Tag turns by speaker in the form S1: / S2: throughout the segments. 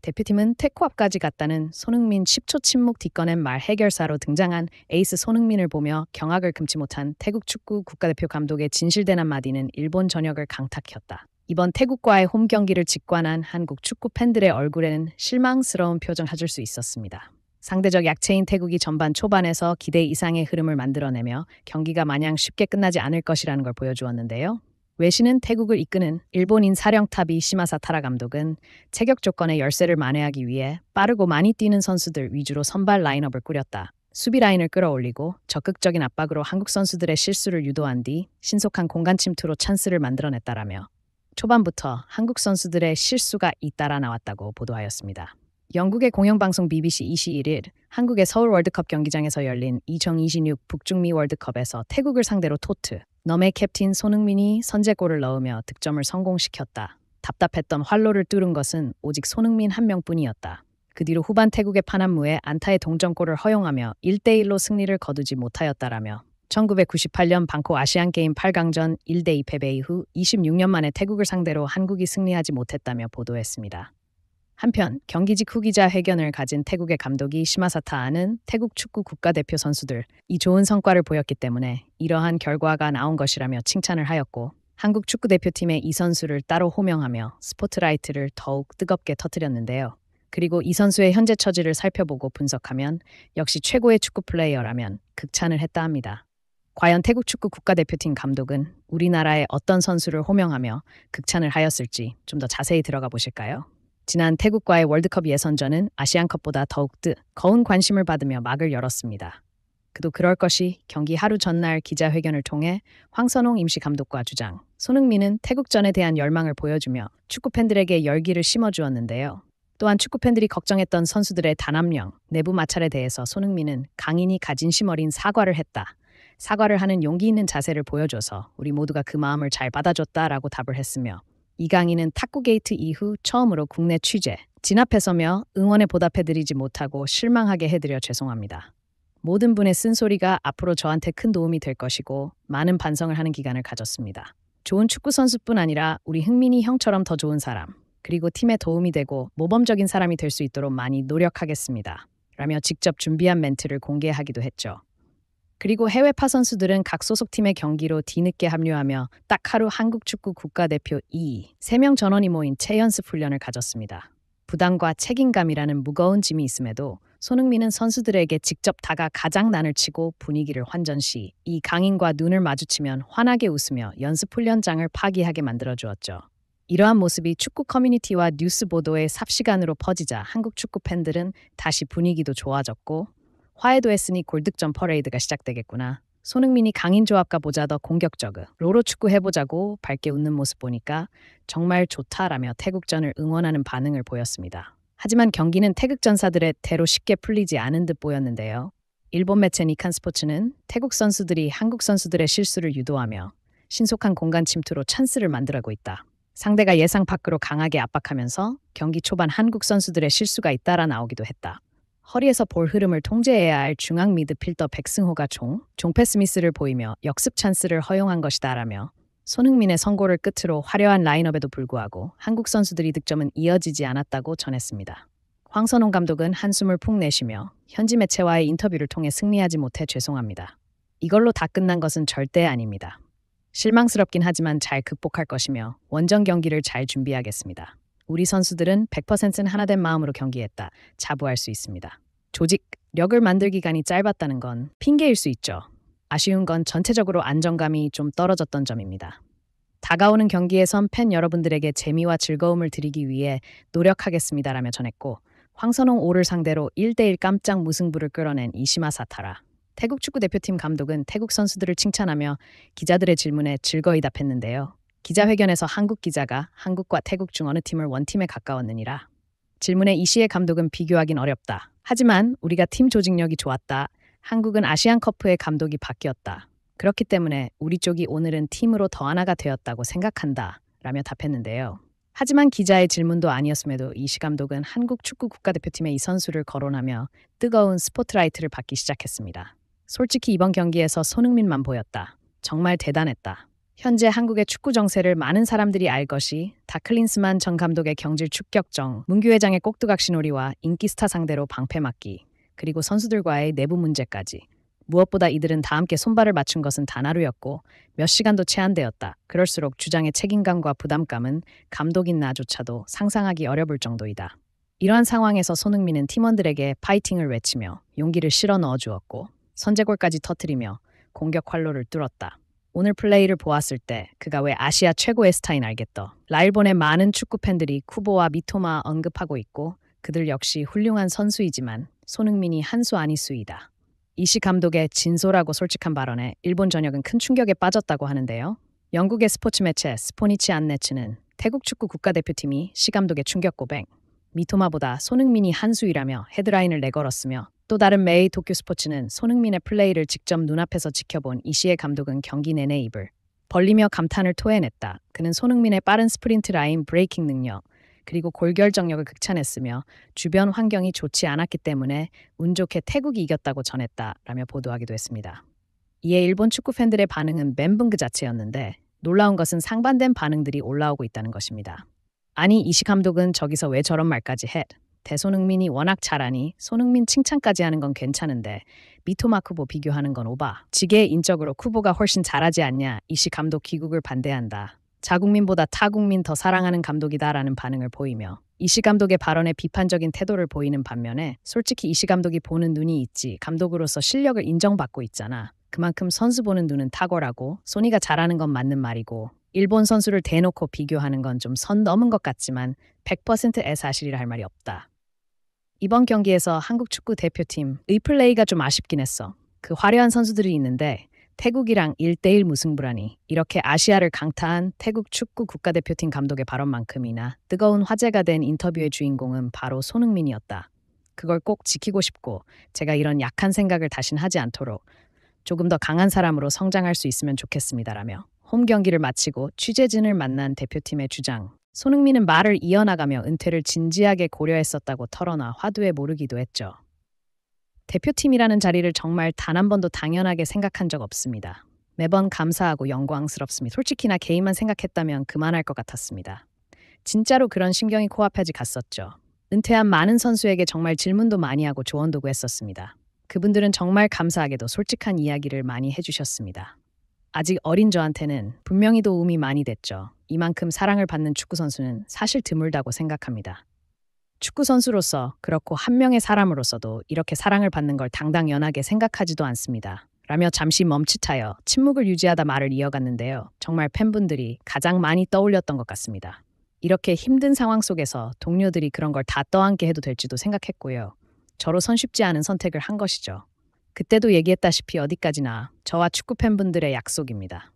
S1: 대표팀은 태코앞까지 갔다는 손흥민 10초 침묵 뒤꺼낸 말 해결사로 등장한 에이스 손흥민을 보며 경악을 금치 못한 태국 축구 국가대표 감독의 진실된 한마디는 일본 전역을 강타켰다. 이번 태국과의 홈 경기를 직관한 한국 축구 팬들의 얼굴에는 실망스러운 표정 을 찾을 수 있었습니다. 상대적 약체인 태국이 전반 초반에서 기대 이상의 흐름을 만들어내며 경기가 마냥 쉽게 끝나지 않을 것이라는 걸 보여주었는데요. 외신은 태국을 이끄는 일본인 사령탑이 시마사 타라 감독은 체격 조건의 열세를 만회하기 위해 빠르고 많이 뛰는 선수들 위주로 선발 라인업을 꾸렸다. 수비 라인을 끌어올리고 적극적인 압박으로 한국 선수들의 실수를 유도한 뒤 신속한 공간 침투로 찬스를 만들어냈다라며 초반부터 한국 선수들의 실수가 잇따라 나왔다고 보도하였습니다. 영국의 공영방송 BBC 21일 한국의 서울 월드컵 경기장에서 열린 2026 북중미 월드컵에서 태국을 상대로 토트, 넘의 캡틴 손흥민이 선제골을 넣으며 득점을 성공시켰다. 답답했던 활로를 뚫은 것은 오직 손흥민 한 명뿐이었다. 그 뒤로 후반 태국의 파남무에 안타의 동점골을 허용하며 1대1로 승리를 거두지 못하였다라며 1998년 방콕 아시안게임 8강전 1대2 패배 이후 26년 만에 태국을 상대로 한국이 승리하지 못했다며 보도했습니다. 한편 경기직 후기자 회견을 가진 태국의 감독이 시마사타아는 태국 축구 국가대표 선수들 이 좋은 성과를 보였기 때문에 이러한 결과가 나온 것이라며 칭찬을 하였고 한국 축구 대표팀의 이 선수를 따로 호명하며 스포트라이트를 더욱 뜨겁게 터뜨렸는데요. 그리고 이 선수의 현재 처지를 살펴보고 분석하면 역시 최고의 축구 플레이어라면 극찬을 했다 합니다. 과연 태국 축구 국가대표팀 감독은 우리나라의 어떤 선수를 호명하며 극찬을 하였을지 좀 더 자세히 들어가 보실까요? 지난 태국과의 월드컵 예선전은 아시안컵보다 더욱 뜨 거운 관심을 받으며 막을 열었습니다. 그도 그럴 것이 경기 하루 전날 기자회견을 통해 황선홍 임시 감독과 주장, 손흥민은 태국전에 대한 열망을 보여주며 축구 팬들에게 열기를 심어주었는데요. 또한 축구 팬들이 걱정했던 선수들의 단합령, 내부 마찰에 대해서 손흥민은 강인이 가진심 어린 사과를 했다. 사과를 하는 용기 있는 자세를 보여줘서 우리 모두가 그 마음을 잘 받아줬다라고 답을 했으며 이강인은 탁구 게이트 이후 처음으로 국내 취재, 진압해 서며 응원에 보답해드리지 못하고 실망하게 해드려 죄송합니다. 모든 분의 쓴소리가 앞으로 저한테 큰 도움이 될 것이고 많은 반성을 하는 기간을 가졌습니다. 좋은 축구 선수뿐 아니라 우리 흥민이 형처럼 더 좋은 사람, 그리고 팀에 도움이 되고 모범적인 사람이 될 수 있도록 많이 노력하겠습니다. 라며 직접 준비한 멘트를 공개하기도 했죠. 그리고 해외 파 선수들은 각 소속팀의 경기로 뒤늦게 합류하며 딱 하루 한국 축구 국가대표 2, 3명 전원이 모인 체연습 훈련을 가졌습니다. 부담과 책임감이라는 무거운 짐이 있음에도 손흥민은 선수들에게 직접 다가 가장 난을 치고 분위기를 환전시 이 강인과 눈을 마주치면 환하게 웃으며 연습 훈련장을 파기하게 만들어 주었죠. 이러한 모습이 축구 커뮤니티와 뉴스 보도에 삽시간으로 퍼지자 한국 축구 팬들은 다시 분위기도 좋아졌고 화해도 했으니 골득점 퍼레이드가 시작되겠구나. 손흥민이 강인 조합과 보자 더 공격적으로 로로 축구 해보자고 밝게 웃는 모습 보니까 정말 좋다라며 태국전을 응원하는 반응을 보였습니다. 하지만 경기는 태극전사들의 대로 쉽게 풀리지 않은 듯 보였는데요. 일본 매체 니칸 스포츠는 태국 선수들이 한국 선수들의 실수를 유도하며 신속한 공간 침투로 찬스를 만들고 있다. 상대가 예상 밖으로 강하게 압박하면서 경기 초반 한국 선수들의 실수가 잇따라 나오기도 했다. 허리에서 볼 흐름을 통제해야 할 중앙 미드필더 백승호가 총, 종패 스미스를 보이며 역습 찬스를 허용한 것이다라며 손흥민의 선고를 끝으로 화려한 라인업에도 불구하고 한국 선수들이 득점은 이어지지 않았다고 전했습니다. 황선홍 감독은 한숨을 푹 내쉬며 현지 매체와의 인터뷰를 통해 승리하지 못해 죄송합니다. 이걸로 다 끝난 것은 절대 아닙니다. 실망스럽긴 하지만 잘 극복할 것이며 원정 경기를 잘 준비하겠습니다. 우리 선수들은 100%는 하나된 마음으로 경기했다. 자부할 수 있습니다. 조직력을 만들 기간이 짧았다는 건 핑계일 수 있죠. 아쉬운 건 전체적으로 안정감이 좀 떨어졌던 점입니다. 다가오는 경기에선 팬 여러분들에게 재미와 즐거움을 드리기 위해 노력하겠습니다라며 전했고 황선홍 5를 상대로 1대1 깜짝 무승부를 끌어낸 이시마 사타라. 태국 축구 대표팀 감독은 태국 선수들을 칭찬하며 기자들의 질문에 즐거이 답했는데요. 기자회견에서 한국 기자가 한국과 태국 중 어느 팀을 원팀에 가까웠느니라. 질문에 이시의 감독은 비교하긴 어렵다. 하지만 우리가 팀 조직력이 좋았다. 한국은 아시안커프의 감독이 바뀌었다. 그렇기 때문에 우리 쪽이 오늘은 팀으로 더 하나가 되었다고 생각한다. 라며 답했는데요. 하지만 기자의 질문도 아니었음에도 이시 감독은 한국 축구 국가대표팀의 이 선수를 거론하며 뜨거운 스포트라이트를 받기 시작했습니다. 솔직히 이번 경기에서 손흥민만 보였다. 정말 대단했다. 현재 한국의 축구 정세를 많은 사람들이 알 것이 다클린스만 전 감독의 경질 축격정, 문규 회장의 꼭두각 시놀이와 인기 스타 상대로 방패 막기, 그리고 선수들과의 내부 문제까지. 무엇보다 이들은 다 함께 손발을 맞춘 것은 단 하루였고 몇 시간도 채 안 되었다. 그럴수록 주장의 책임감과 부담감은 감독인 나조차도 상상하기 어려울 정도이다. 이러한 상황에서 손흥민은 팀원들에게 파이팅을 외치며 용기를 실어 넣어 주었고 선제골까지 터뜨리며 공격 활로를 뚫었다. 오늘 플레이를 보았을 때 그가 왜 아시아 최고의 스타인 알겠더. 라일본의 많은 축구 팬들이 쿠보와 미토마 언급하고 있고 그들 역시 훌륭한 선수이지만 손흥민이 한수 아니수이다. 이시 감독의 진솔하고 솔직한 발언에 일본 전역은 큰 충격에 빠졌다고 하는데요. 영국의 스포츠 매체 스포니치 안내츠는 태국 축구 국가대표팀이 시 감독의 충격 고백, 미토마보다 손흥민이 한 수이라며 헤드라인을 내걸었으며 또 다른 메이 도쿄 스포츠는 손흥민의 플레이를 직접 눈앞에서 지켜본 이시의 감독은 경기 내내 입을 벌리며 감탄을 토해냈다. 그는 손흥민의 빠른 스프린트 라인 브레이킹 능력, 그리고 골결정력을 극찬했으며 주변 환경이 좋지 않았기 때문에 운 좋게 태국이 이겼다고 전했다라며 보도하기도 했습니다. 이에 일본 축구 팬들의 반응은 멘붕 그 자체였는데 놀라운 것은 상반된 반응들이 올라오고 있다는 것입니다. 아니 이시 감독은 저기서 왜 저런 말까지 해? 대손흥민이 워낙 잘하니 손흥민 칭찬까지 하는 건 괜찮은데 미토마 쿠보 비교하는 건 오바. 지게 인적으로 쿠보가 훨씬 잘하지 않냐. 이시 감독 귀국을 반대한다. 자국민보다 타국민 더 사랑하는 감독이다라는 반응을 보이며 이시 감독의 발언에 비판적인 태도를 보이는 반면에 솔직히 이시 감독이 보는 눈이 있지 감독으로서 실력을 인정받고 있잖아. 그만큼 선수 보는 눈은 탁월하고 소니가 잘하는 건 맞는 말이고 일본 선수를 대놓고 비교하는 건 좀 선 넘은 것 같지만 100%의 사실이라 할 말이 없다. 이번 경기에서 한국 축구 대표팀 의플레이가 좀 아쉽긴 했어. 그 화려한 선수들이 있는데 태국이랑 1대1 무승부라니 이렇게 아시아를 강타한 태국 축구 국가대표팀 감독의 발언만큼이나 뜨거운 화제가 된 인터뷰의 주인공은 바로 손흥민이었다. 그걸 꼭 지키고 싶고 제가 이런 약한 생각을 다신 하지 않도록 조금 더 강한 사람으로 성장할 수 있으면 좋겠습니다라며 홈 경기를 마치고 취재진을 만난 대표팀의 주장 손흥민은 말을 이어나가며 은퇴를 진지하게 고려했었다고 털어놔 화두에 모르기도 했죠. 대표팀이라는 자리를 정말 단 한 번도 당연하게 생각한 적 없습니다. 매번 감사하고 영광스럽습니다. 솔직히 나 개인만 생각했다면 그만할 것 같았습니다. 진짜로 그런 심경이 코앞까지 갔었죠. 은퇴한 많은 선수에게 정말 질문도 많이 하고 조언도 구했었습니다. 그분들은 정말 감사하게도 솔직한 이야기를 많이 해주셨습니다. 아직 어린 저한테는 분명히 도움이 많이 됐죠. 이만큼 사랑을 받는 축구 선수는 사실 드물다고 생각합니다. 축구 선수로서 그렇고 한 명의 사람으로서도 이렇게 사랑을 받는 걸 당당연하게 생각하지도 않습니다. 라며 잠시 멈칫하여 침묵을 유지하다 말을 이어갔는데요. 정말 팬분들이 가장 많이 떠올렸던 것 같습니다. 이렇게 힘든 상황 속에서 동료들이 그런 걸 다 떠안게 해도 될지도 생각했고요. 저로선 쉽지 않은 선택을 한 것이죠. 그때도 얘기했다시피 어디까지나 저와 축구 팬분들의 약속입니다.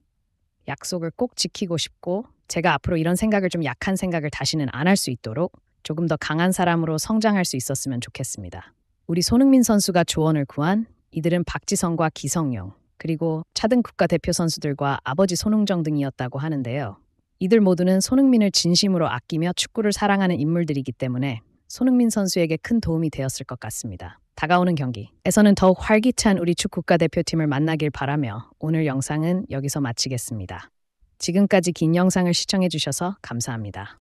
S1: 약속을 꼭 지키고 싶고 제가 앞으로 이런 생각을 좀 약한 생각을 다시는 안 할 수 있도록 조금 더 강한 사람으로 성장할 수 있었으면 좋겠습니다. 우리 손흥민 선수가 조언을 구한 이들은 박지성과 기성용 그리고 차등 국가대표 선수들과 아버지 손흥정 등이었다고 하는데요. 이들 모두는 손흥민을 진심으로 아끼며 축구를 사랑하는 인물들이기 때문에 손흥민 선수에게 큰 도움이 되었을 것 같습니다. 다가오는 경기에서는 더욱 활기찬 우리 축구가대표팀을 만나길 바라며 오늘 영상은 여기서 마치겠습니다. 지금까지 긴 영상을 시청해주셔서 감사합니다.